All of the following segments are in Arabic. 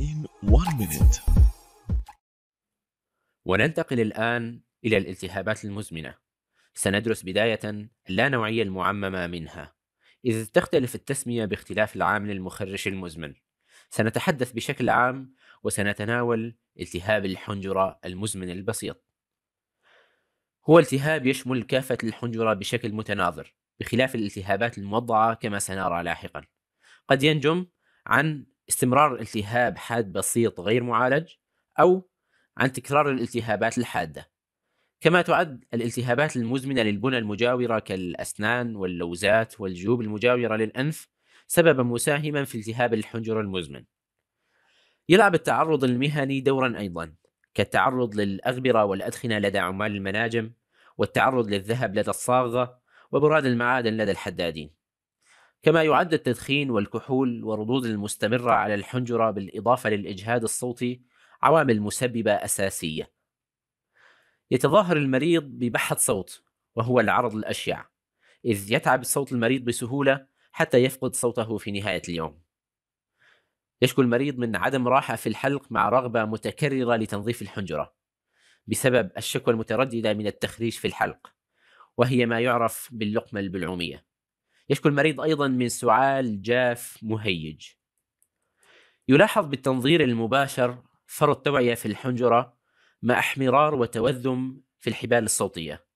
in one minute. وننتقل الآن إلى الالتهابات المزمنة. سندرس بداية اللانوعية المعممة منها، إذ تختلف التسمية باختلاف العامل المخرج المزمن. سنتحدث بشكل عام وسنتناول التهاب الحنجرة المزمن البسيط. هو التهاب يشمل كافة الحنجرة بشكل متناظر، بخلاف الالتهابات الموضعة كما سنرى لاحقا. قد ينجم عن استمرار التهاب حاد بسيط غير معالج أو عن تكرار الالتهابات الحادة كما تعد الالتهابات المزمنة للبنى المجاورة كالأسنان واللوزات والجيوب المجاورة للأنف سببا مساهما في التهاب الحنجرة المزمن يلعب التعرض المهني دورا أيضا كالتعرض للأغبرة والأدخنة لدى عمال المناجم والتعرض للذهب لدى الصاغة وبراد المعادن لدى الحدادين كما يعد التدخين والكحول والردود المستمرة على الحنجرة بالإضافة للإجهاد الصوتي عوامل مسببة أساسية. يتظاهر المريض ببحة صوت وهو العرض الأشيع، إذ يتعب صوت المريض بسهولة حتى يفقد صوته في نهاية اليوم. يشكو المريض من عدم راحة في الحلق مع رغبة متكررة لتنظيف الحنجرة بسبب الشكوى المترددة من التخريج في الحلق وهي ما يعرف باللقمة البلعومية يشكو المريض أيضا من سعال جاف مهيج يلاحظ بالتنظير المباشر فرط توعية في الحنجرة مع احمرار وتوذم في الحبال الصوتية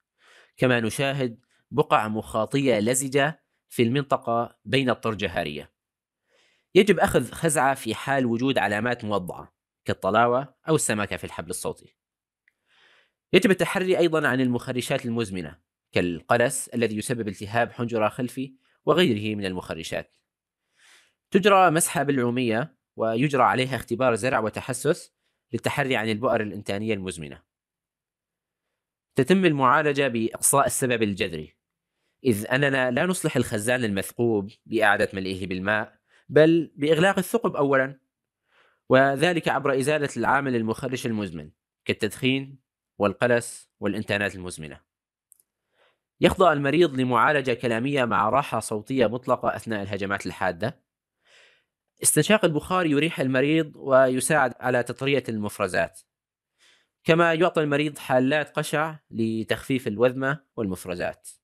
كما نشاهد بقع مخاطية لزجة في المنطقة بين الطرجهارية يجب أخذ خزعة في حال وجود علامات موضعة كالطلاوة أو السماكة في الحبل الصوتي يجب التحري أيضا عن المخرجات المزمنة كالقلس الذي يسبب التهاب حنجرة خلفي وغيره من المخرجات. تجرى مسحة بالعومية ويجرى عليها اختبار زرع وتحسس للتحري عن البؤر الإنتانية المزمنة. تتم المعالجة بإقصاء السبب الجذري، إذ أننا لا نصلح الخزان المثقوب بإعادة ملئه بالماء، بل بإغلاق الثقب أولاً، وذلك عبر إزالة العامل المخرش المزمن كالتدخين والقلس والإنتانات المزمنة. يخضع المريض لمعالجة كلامية مع راحة صوتية مطلقة أثناء الهجمات الحادة استنشاق البخار يريح المريض ويساعد على تطرية المفرزات كما يعطى المريض حالات قشع لتخفيف الوذمة والمفرزات